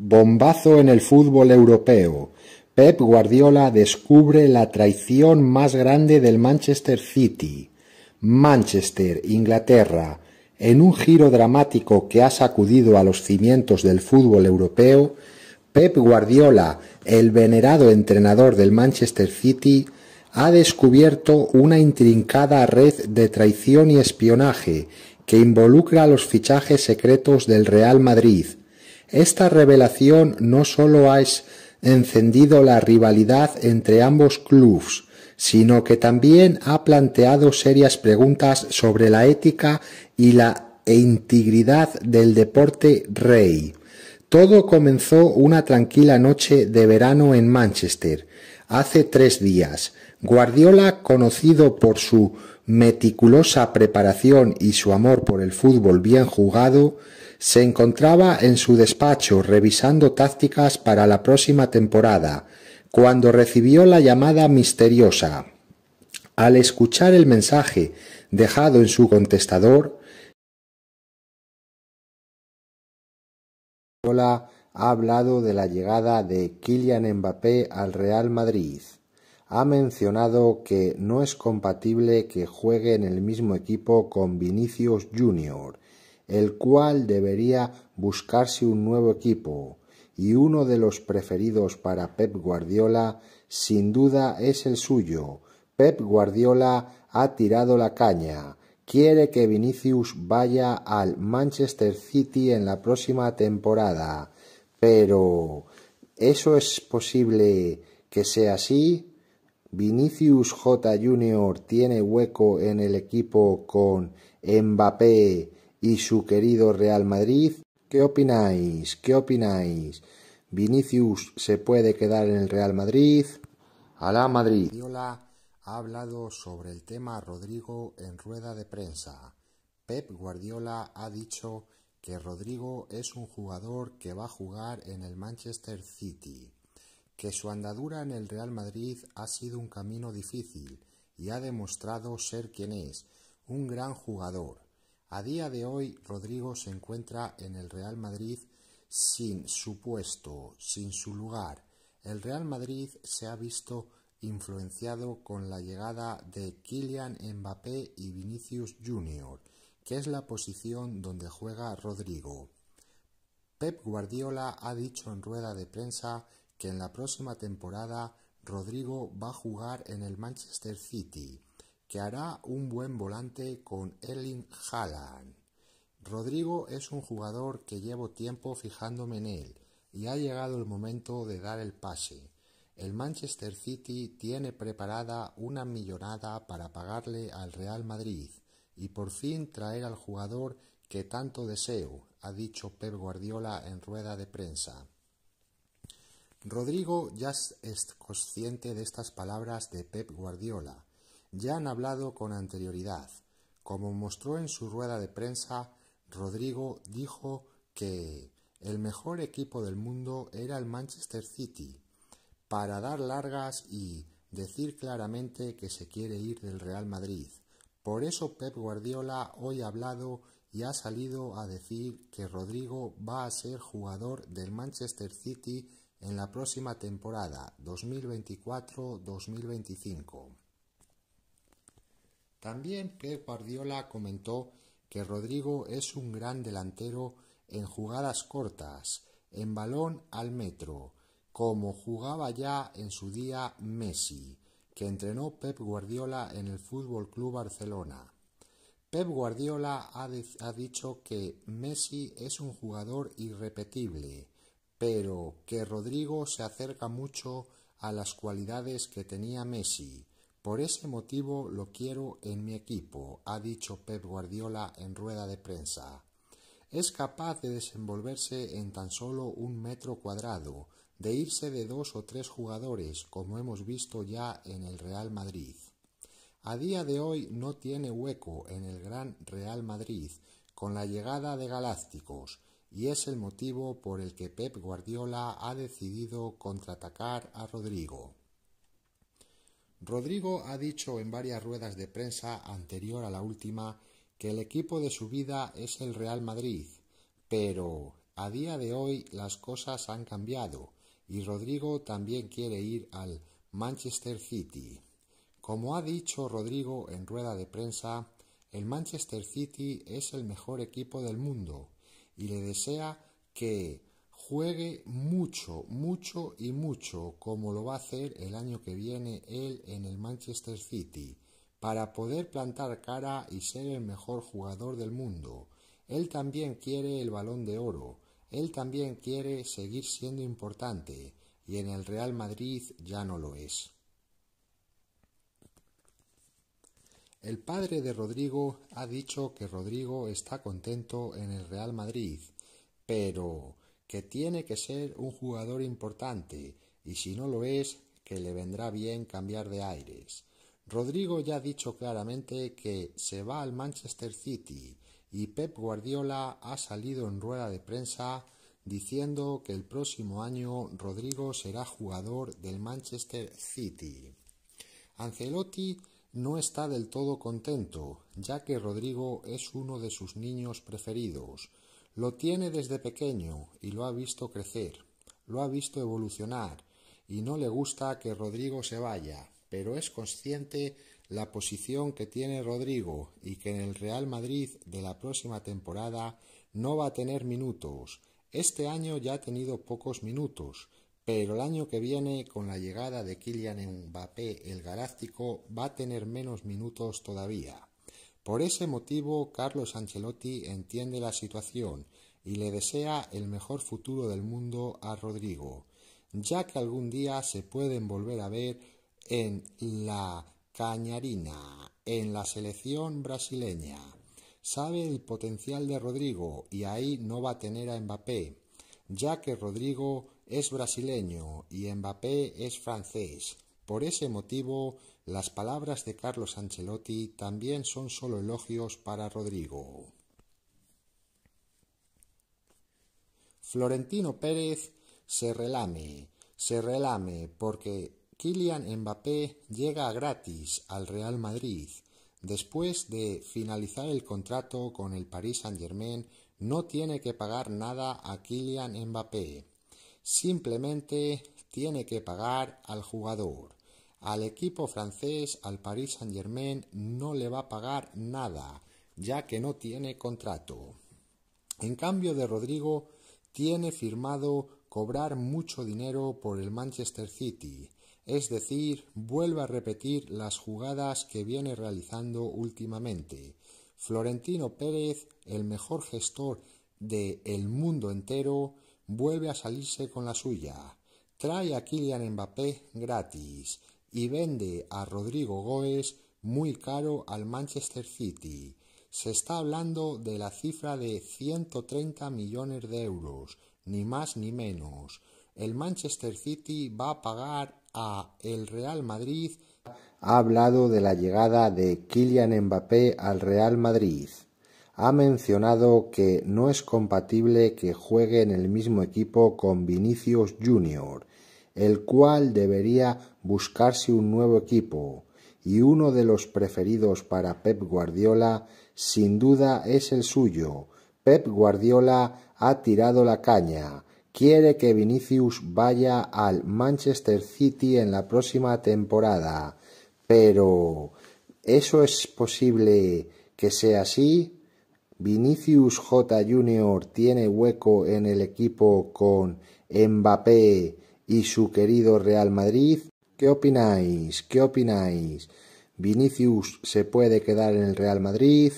Bombazo en el fútbol europeo. Pep Guardiola descubre la traición más grande del Manchester City. Manchester, Inglaterra, en un giro dramático que ha sacudido a los cimientos del fútbol europeo, Pep Guardiola, el venerado entrenador del Manchester City, ha descubierto una intrincada red de traición y espionaje que involucra los fichajes secretos del Real Madrid, esta revelación no solo ha encendido la rivalidad entre ambos clubs, sino que también ha planteado serias preguntas sobre la ética y la e integridad del deporte rey. Todo comenzó una tranquila noche de verano en Manchester, hace tres días. Guardiola, conocido por su meticulosa preparación y su amor por el fútbol bien jugado, se encontraba en su despacho revisando tácticas para la próxima temporada, cuando recibió la llamada misteriosa. Al escuchar el mensaje dejado en su contestador, ha hablado de la llegada de Kylian Mbappé al Real Madrid. Ha mencionado que no es compatible que juegue en el mismo equipo con Vinicius Jr el cual debería buscarse un nuevo equipo, y uno de los preferidos para Pep Guardiola sin duda es el suyo. Pep Guardiola ha tirado la caña, quiere que Vinicius vaya al Manchester City en la próxima temporada, pero ¿eso es posible que sea así? Vinicius J Jr. tiene hueco en el equipo con Mbappé y su querido Real Madrid. ¿Qué opináis? ¿Qué opináis? ¿Vinicius se puede quedar en el Real Madrid? Alá Madrid. Guardiola ha hablado sobre el tema Rodrigo en rueda de prensa. Pep Guardiola ha dicho que Rodrigo es un jugador que va a jugar en el Manchester City, que su andadura en el Real Madrid ha sido un camino difícil y ha demostrado ser quien es, un gran jugador a día de hoy, Rodrigo se encuentra en el Real Madrid sin su puesto, sin su lugar. El Real Madrid se ha visto influenciado con la llegada de Kylian Mbappé y Vinicius Jr., que es la posición donde juega Rodrigo. Pep Guardiola ha dicho en rueda de prensa que en la próxima temporada Rodrigo va a jugar en el Manchester City que hará un buen volante con Erling Haaland. Rodrigo es un jugador que llevo tiempo fijándome en él y ha llegado el momento de dar el pase. El Manchester City tiene preparada una millonada para pagarle al Real Madrid y por fin traer al jugador que tanto deseo, ha dicho Pep Guardiola en rueda de prensa. Rodrigo ya es consciente de estas palabras de Pep Guardiola ya han hablado con anterioridad. Como mostró en su rueda de prensa, Rodrigo dijo que el mejor equipo del mundo era el Manchester City, para dar largas y decir claramente que se quiere ir del Real Madrid. Por eso Pep Guardiola hoy ha hablado y ha salido a decir que Rodrigo va a ser jugador del Manchester City en la próxima temporada 2024-2025. También Pep Guardiola comentó que Rodrigo es un gran delantero en jugadas cortas, en balón al metro, como jugaba ya en su día Messi, que entrenó Pep Guardiola en el Fútbol Club Barcelona. Pep Guardiola ha, ha, dicho que Messi es un jugador irrepetible, pero que Rodrigo se acerca mucho a las cualidades que tenía Messi, por ese motivo lo quiero en mi equipo, ha dicho Pep Guardiola en rueda de prensa. Es capaz de desenvolverse en tan solo un metro cuadrado, de irse de dos o tres jugadores, como hemos visto ya en el Real Madrid. A día de hoy no tiene hueco en el Gran Real Madrid con la llegada de Galácticos, y es el motivo por el que Pep Guardiola ha decidido contraatacar a Rodrigo. Rodrigo ha dicho en varias ruedas de prensa anterior a la última que el equipo de su vida es el Real Madrid, pero a día de hoy las cosas han cambiado y Rodrigo también quiere ir al Manchester City. Como ha dicho Rodrigo en rueda de prensa, el Manchester City es el mejor equipo del mundo y le desea que juegue mucho, mucho y mucho, como lo va a hacer el año que viene él en el Manchester City, para poder plantar cara y ser el mejor jugador del mundo. Él también quiere el balón de oro, él también quiere seguir siendo importante, y en el Real Madrid ya no lo es. El padre de Rodrigo ha dicho que Rodrigo está contento en el Real Madrid, pero que tiene que ser un jugador importante y si no lo es, que le vendrá bien cambiar de aires. Rodrigo ya ha dicho claramente que se va al Manchester City y Pep Guardiola ha salido en rueda de prensa diciendo que el próximo año Rodrigo será jugador del Manchester City. Ancelotti no está del todo contento, ya que Rodrigo es uno de sus niños preferidos, lo tiene desde pequeño y lo ha visto crecer, lo ha visto evolucionar y no le gusta que Rodrigo se vaya, pero es consciente la posición que tiene Rodrigo y que en el Real Madrid de la próxima temporada no va a tener minutos. Este año ya ha tenido pocos minutos, pero el año que viene, con la llegada de Kylian Mbappé el Galáctico, va a tener menos minutos todavía. Por ese motivo, Carlos Ancelotti entiende la situación y le desea el mejor futuro del mundo a Rodrigo, ya que algún día se pueden volver a ver en la cañarina, en la selección brasileña. Sabe el potencial de Rodrigo y ahí no va a tener a Mbappé, ya que Rodrigo es brasileño y Mbappé es francés. Por ese motivo, las palabras de Carlos Ancelotti también son solo elogios para Rodrigo. Florentino Pérez se relame, se relame, porque Kylian Mbappé llega gratis al Real Madrid. Después de finalizar el contrato con el Paris Saint-Germain, no tiene que pagar nada a Kylian Mbappé. Simplemente tiene que pagar al jugador. Al equipo francés, al Paris Saint-Germain, no le va a pagar nada, ya que no tiene contrato. En cambio de Rodrigo, tiene firmado cobrar mucho dinero por el Manchester City, es decir, vuelve a repetir las jugadas que viene realizando últimamente. Florentino Pérez, el mejor gestor de el mundo entero, vuelve a salirse con la suya. Trae a Kylian Mbappé gratis, y vende a Rodrigo Goes muy caro al Manchester City. Se está hablando de la cifra de 130 millones de euros, ni más ni menos. El Manchester City va a pagar a el Real Madrid. Ha hablado de la llegada de Kylian Mbappé al Real Madrid. Ha mencionado que no es compatible que juegue en el mismo equipo con Vinicius Jr el cual debería buscarse un nuevo equipo, y uno de los preferidos para Pep Guardiola sin duda es el suyo. Pep Guardiola ha tirado la caña, quiere que Vinicius vaya al Manchester City en la próxima temporada. Pero ¿eso es posible que sea así? ¿Vinicius J Jr. tiene hueco en el equipo con Mbappé y su querido Real Madrid. ¿Qué opináis? ¿Qué opináis? ¿Vinicius se puede quedar en el Real Madrid?